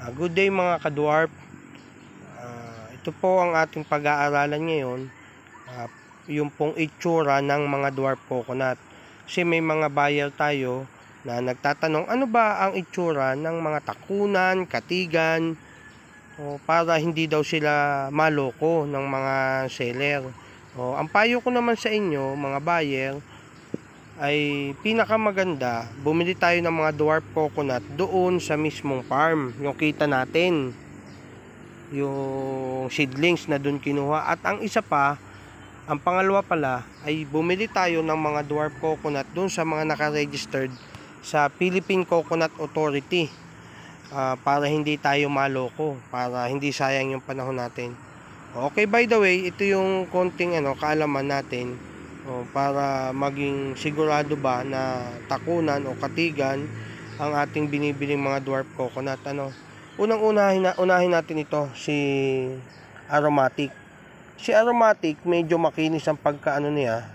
Uh, good day mga kadwarp. Uh, ah, ito po ang ating pag-aaralan ngayon. Uh, yung pong itsura ng mga dwarf coconut. Kasi may mga buyer tayo na nagtatanong ano ba ang itsura ng mga takunan, katigan, o para hindi daw sila maloko ng mga seller. O, ang payo ko naman sa inyo mga buyer, ay pinakamaganda bumili tayo ng mga dwarf coconut doon sa mismong farm yung kita natin yung seedlings na doon kinuha at ang isa pa ang pangalawa pala ay bumili tayo ng mga dwarf coconut doon sa mga nakaregistered sa Philippine Coconut Authority uh, para hindi tayo maloko para hindi sayang yung panahon natin okay by the way ito yung konting ano kaalaman natin o para maging sigurado ba na takunan o katigan ang ating binibiling mga dwarf coconut ano unang unahin, unahin natin ito si aromatic si aromatic medyo makinis ang pagkaano niya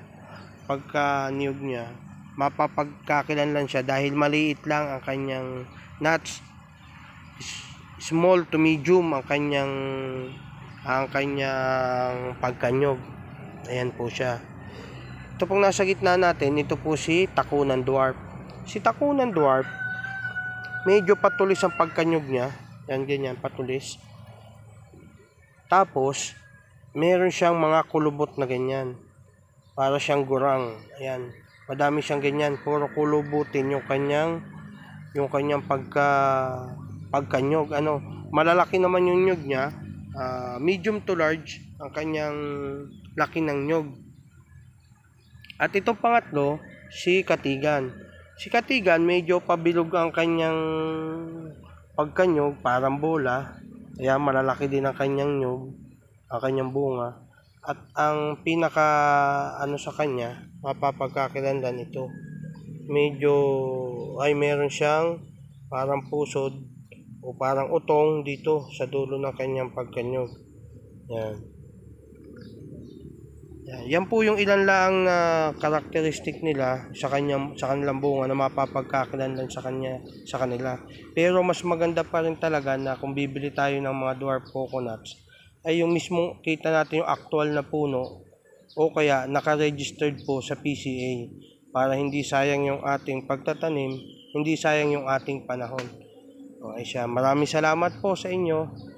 pagka niyog niya mapapagkakilanlan siya dahil maliit lang ang kanyang nuts small to medium ang kanyang ang kanyang pagkanyog ayan po siya ito pong nasa gitna natin, ito po si Takunan Dwarf. Si Takunan Dwarf, medyo patulis ang pagkanyog niya. Yan, ganyan, patulis. Tapos, meron siyang mga kulubot na ganyan. Para siyang gurang. Ayan. Madami siyang ganyan. Puro kulubutin yung kanyang yung kanyang pagka pagkanyog. Ano, malalaki naman yung nyog niya. Uh, medium to large ang kanyang laki ng nyog. At itong pangatlo, si Katigan. Si Katigan medyo pabilog ang kanyang pagkanyog, parang bola. Kaya malalaki din ang kanyang nyog, ang kanyang bunga. At ang pinaka ano sa kanya, mapapagkakilanlan ito. Medyo ay meron siyang parang pusod o parang utong dito sa dulo ng kanyang pagkanyog. Yan. Yan, yan po yung ilan lang uh, characteristic nila sa kanya sa kanilang bunga na mapapagkakalanlan sa kanya sa kanila. Pero mas maganda pa rin talaga na kung bibili tayo ng mga dwarf coconuts ay yung mismo kita natin yung actual na puno o kaya naka-registered po sa PCA para hindi sayang yung ating pagtatanim, hindi sayang yung ating panahon. O Okay siya. Maraming salamat po sa inyo.